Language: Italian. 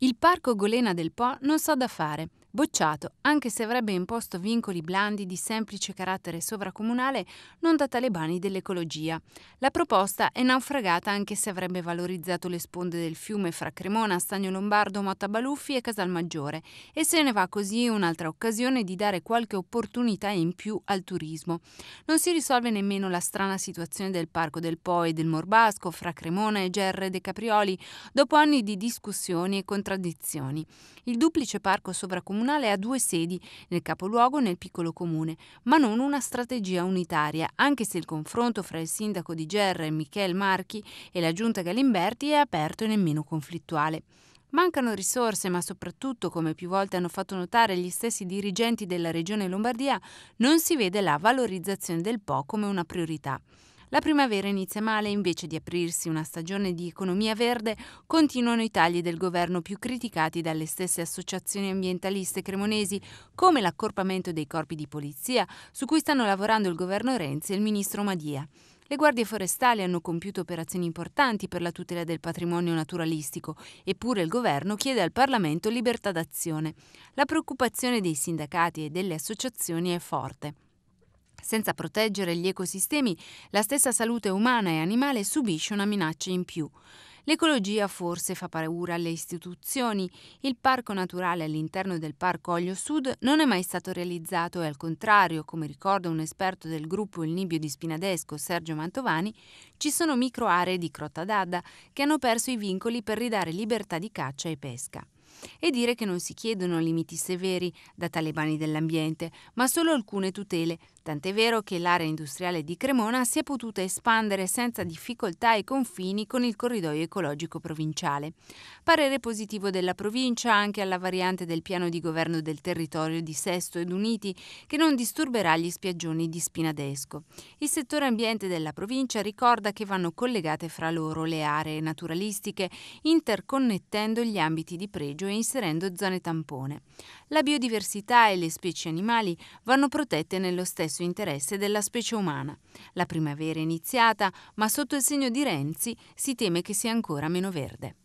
Il parco Golena del Po non so da fare, bocciato, anche se avrebbe imposto vincoli blandi di semplice carattere sovracomunale non da talebani dell'ecologia. La proposta è naufragata anche se avrebbe valorizzato le sponde del fiume fra Cremona, Stagno Lombardo, Motta Baluffi e Casalmaggiore e se ne va così un'altra occasione di dare qualche opportunità in più al turismo. Non si risolve nemmeno la strana situazione del Parco del Po e del Morbasco fra Cremona e Gerre de Caprioli dopo anni di discussioni e contraddizioni. Il duplice parco sovracomunale comunale ha due sedi, nel capoluogo e nel piccolo comune, ma non una strategia unitaria, anche se il confronto fra il sindaco di Gerre, Michele Marchi, e la giunta Galimberti è aperto e nemmeno conflittuale. Mancano risorse, ma soprattutto, come più volte hanno fatto notare gli stessi dirigenti della Regione Lombardia, non si vede la valorizzazione del Po come una priorità. La primavera inizia male e invece di aprirsi una stagione di economia verde continuano i tagli del governo più criticati dalle stesse associazioni ambientaliste cremonesi come l'accorpamento dei corpi di polizia su cui stanno lavorando il governo Renzi e il ministro Madia. Le guardie forestali hanno compiuto operazioni importanti per la tutela del patrimonio naturalistico, eppure il governo chiede al Parlamento libertà d'azione. La preoccupazione dei sindacati e delle associazioni è forte. Senza proteggere gli ecosistemi, la stessa salute umana e animale subisce una minaccia in più. L'ecologia forse fa paura alle istituzioni. Il parco naturale all'interno del Parco Olio Sud non è mai stato realizzato e al contrario, come ricorda un esperto del gruppo Il Nibio di Spinadesco, Sergio Mantovani, ci sono micro aree di crotta d'adda che hanno perso i vincoli per ridare libertà di caccia e pesca e dire che non si chiedono limiti severi da talebani dell'ambiente, ma solo alcune tutele, tant'è vero che l'area industriale di Cremona si è potuta espandere senza difficoltà ai confini con il corridoio ecologico provinciale. Parere positivo della provincia anche alla variante del piano di governo del territorio di Sesto ed Uniti che non disturberà gli spiaggioni di Spinadesco. Il settore ambiente della provincia ricorda che vanno collegate fra loro le aree naturalistiche, interconnettendo gli ambiti di pregio paesaggio e inserendo zone tampone. La biodiversità e le specie animali vanno protette nello stesso interesse della specie umana. La primavera è iniziata, ma sotto il segno di Renzi si teme che sia ancora meno verde.